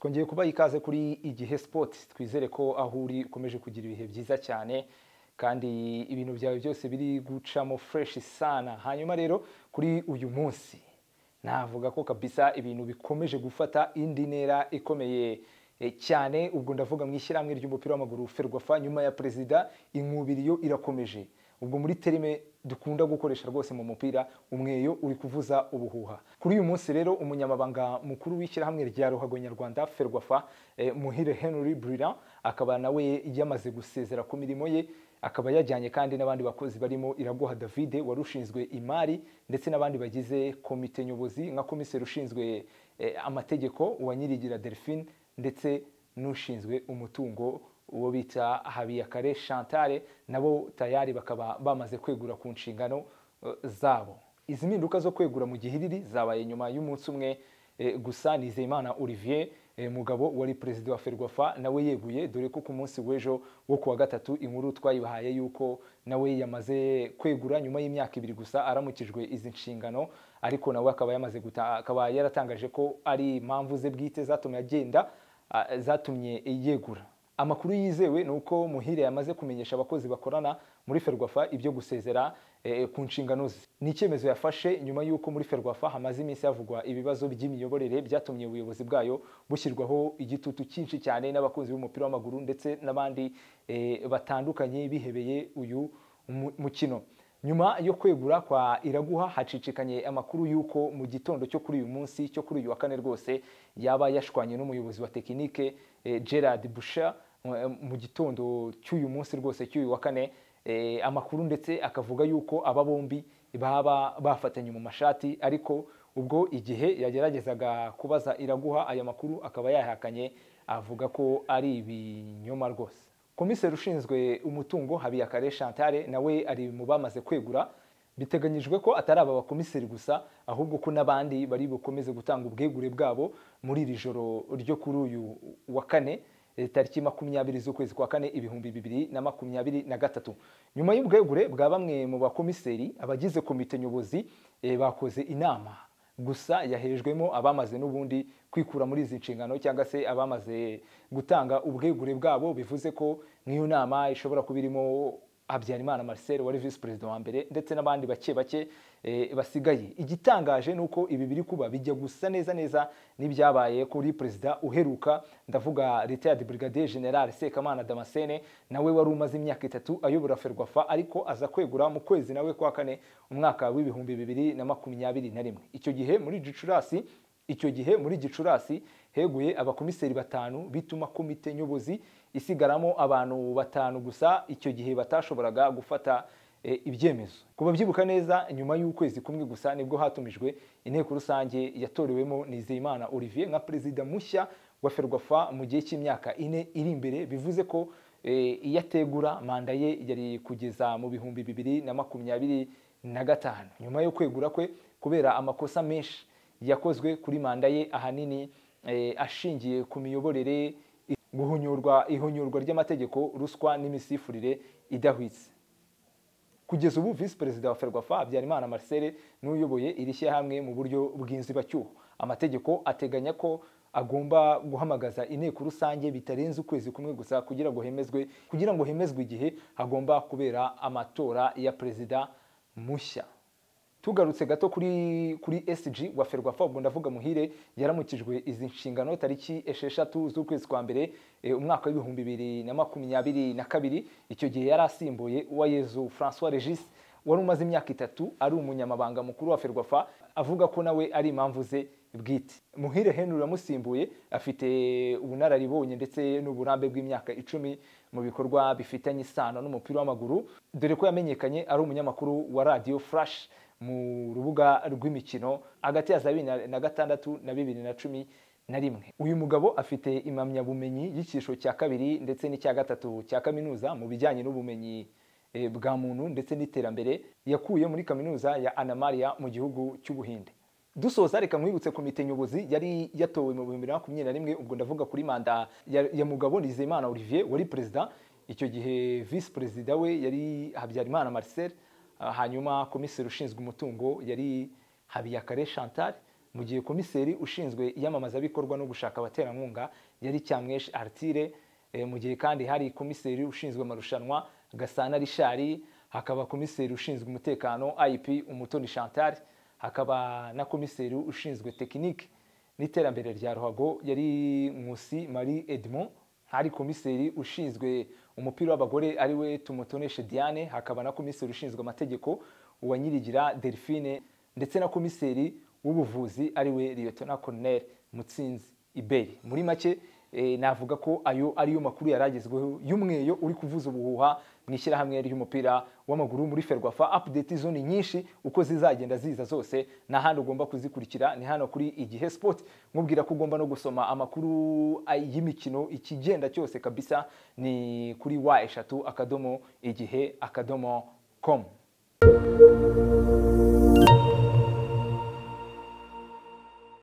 twongeye kubaha ikaze kuri igihe sipoti twizere ko aho uri ukomeje kugira ibihe byiza cyane kandi ibintu byawe byose biri gucamo fureshi sana hanyuma rero kuri uyu munsi navuga ko kabisa ibintu bikomeje gufata indi ntera ikomeye Eh, cyane ubwo ndavuga mu ishyirahamwe ry'umupira w'amaguru ferwafa nyuma ya perezida inkubiriyo irakomeje ubwo muri terime dukunda gukoresha rwose mu mupira umweyo uri kuvuza ubuhuha kuri uyu munsi rero umunyamabanga mukuru w'ishyirahamwe rya ruhago nyarwanda ferwafa eh, muhire henry burira akaba nawe yamaze gusezera ku mirimo ye akaba yajyanye kandi n'abandi bakozi barimo iraguha david wari ushinzwe imari ndetse n'abandi bagize komite nyobozi nka komiseri ushinzwe eh, amategeko uwa nyirigira delphine ndetse n'ushinzwe umutungo uwo bita habiyakare shantare nabo tayari bakaba bamaze kwegura ku nshingano eh, zabo izi mpinduka zo kwegura mu gihiriri zabaye nyuma y'umunsi umwe eh, gusa nizeyimana olivier Eh, mugabo wari perezida wa ferwafa nawe yeguye dore ko ku munsi w'ejo wo kuwa gatatu inkuru twayibahaye yuko nawe yamaze kwegura nyuma y'imyaka ibiri gusa aramukijwe izi nshingano ariko nawe akaba yamaze akaba yaratangaje ko ari impamvu ze bwite zatumye agenda zatumye yegura amakuru yizewe ni uko muhire yamaze kumenyesha abakozi bakorana muri ferwafa ibyo gusezera Eh, eh, ku nshingano ze ni icyemezo yafashe nyuma y'uko muri ferwafa hamaze iminsi havugwa ibibazo by'imiyoborere byatumye ubuyobozi bwayo bushyirwaho igitutu cyinshi cyane n'abakunzi b'umupira w'amaguru ndetse n'abandi eh, batandukanye bihebeye uyu mukino nyuma yo kwegura kwa iraguha hacicikanye amakuru y'uko mu gitondo cyo kuri uyu munsi cyo kuri uyu wa kane rwose yaba yashwanye n'umuyobozi wa tekinike gerard busha mu gitondo cy'uyu munsi rwose cy'uyu wa kane Eh, amakuru ndetse akavuga yuko aba bombi baba bafatanye mu mashati ariko ubwo igihe yageragezaga kubaza iraguha aya makuru akaba yahakanye avuga ko ari ibinyoma rwose komiseri ushinzwe umutungo habiyakare chantale nawe ari mu bamaze kwegura biteganyijwe ko atari aba bakomiseri gusa ahubwo ko n'abandi bari bukomeze gutanga ubwegure bwabo muri iri joro ryo kuri uyu wa kane Eh, tariki makumyabiri z'ukwezi kwa kane ibihumbi bibiri na makumyabiri na gatatu nyuma y'ubwegure bwa bamwe mu bakomiseri abagize komite nyobozi eh, bakoze inama gusa yahejwemo abamaze n'ubundi kwikura muri izi nshingano cyangwa se abamaze gutanga ubwegure bwabo bivuze ko nk'iyo nama ishobora kuba irimo habyarimana marcel wari visi perezida wa mbere ndetse n'abandi bake bake eh, basigaye igitangaje ni uko ibi biri kuba bijya gusa neza neza n'ibyabaye kuri perezida uheruka ndavuga retired brigadier general sekamana damascene nawe wari umaze imyaka itatu ayobora ferwafa ariko aza kwegura mu kwezi nawe kwa kane umwaka w'ibihumbi bibiri na makumyabiri na rimwe icyo gihe muri gicurasi icyo gihe muri gicurasi heguye abakomiseri batanu bituma komite nyobozi isigaramo abantu batanu gusa icyo gihe batashoboraga gufata e, ibyemezo ku babyibuka neza nyuma y'ukwezi kumwe gusa nibwo hatumijwe inteko rusange yatorewemo nizeyimana olivier nka perezida mushya wa ferwafa mu gihe cy'imyaka ine iri imbere bivuze ko e, iyo ategura manda ye yari kugeza mu bihumbi bibiri na makumyabiri na gatanu nyuma yo kwegura kwe kubera amakosa menshi yakozwe kuri manda ye ahanini eh, ashingiye ku miyoborere ihunyurwa ry'amategeko ruswa n'imisifurire idahwitse kugeza ubu visi perezida wa ferwafa habyarimana marcel n'uyoboye iri shyirahamwe mu buryo bw'inzibacyuho amategeko ateganya ko agomba guhamagaza inteko rusange bitarenze ukwezi kumwe gusa kugira ngo hemezwe kugira ngo hemezwe igihe hagomba kubera amatora ya perezida mushya tugarutse gato kuri kuri SG wa Ferwafa ubwo ndavuga muhire yaramukijwe izi nshingano tariki esheshatu z'ukwezi kwa mbere eh, umwaka w'ibihumbi bibiri na makumyabiri na kabiri icyo gihe yari asimbuye Uwayezu François Regis wari umaze imyaka itatu ari umunyamabanga mukuru wa Ferwafa avuga ko nawe ari impamvu ze bwite muhire henry uramusimbuye afite ubunararibonye ndetse n'uburambe bw'imyaka icumi mu bikorwa bifitanye isano n'umupira w'amaguru dore ko yamenyekanye ari umunyamakuru wa radiyo furashi mu rubuga rw'imikino hagati ya za bibiri na gatandatu na bibiri na cumi na rimwe uyu mugabo afite impamyabumenyi y'icyiciro cya kabiri ndetse n'icya gatatu cya kaminuza mu bijyanye n'ubumenyi eh, bwa muntu ndetse n'iterambere yakuye muri kaminuza ya anamariya mu gihugu cy'ubuhinde dusoza reka mwibutse komite nyobozi yari yatowe mu bihumbi bibiri na makumyabiri na rimwe ubwo ndavuga kuri manda ya mugabo nizeyimana olivier wari perezida icyo gihe visi perezida we yari habyarimana marcel Ah, hanyuma komiseri ushinzwe umutungo yari habiyakare chantal mu gihe komiseri ushinzwe iyamamazabikorwa no gushaka abaterankunga yari cyamweshi artire eh, mu gihe kandi hari komiseri ushinzwe amarushanwa gasana rishari hakaba komiseri ushinzwe umutekano ip umutoni chantal hakaba na komiseri ushinzwe tekinike n'iterambere rya ruhago yari nkusi marie edmond hari komiseri ushinzwe umupira w'abagore ari we tumutoneshe diane hakaba na komiseri ushinzwe amategeko uwanyirigira delphine ndetse na komiseri w'ubuvuzi ari we liyotona koroneri mutsinzi iberi muri make Eh, navuga ko ayo ariyo makuru yaragezweho y'umweyo uri kuvuza ubuhuha mu ishyirahamwe ry'umupira w'amaguru muri ferwafa apudeti zone nyinshi uko zizagenda ziza zose ni ahandi ugomba kuzikurikira ni hano kuri igihe sipoti nkubwira ko ugomba no gusoma amakuru y'imikino ikigenda cyose kabisa ni kuri wa eshatu akadomo igihe akadomo komu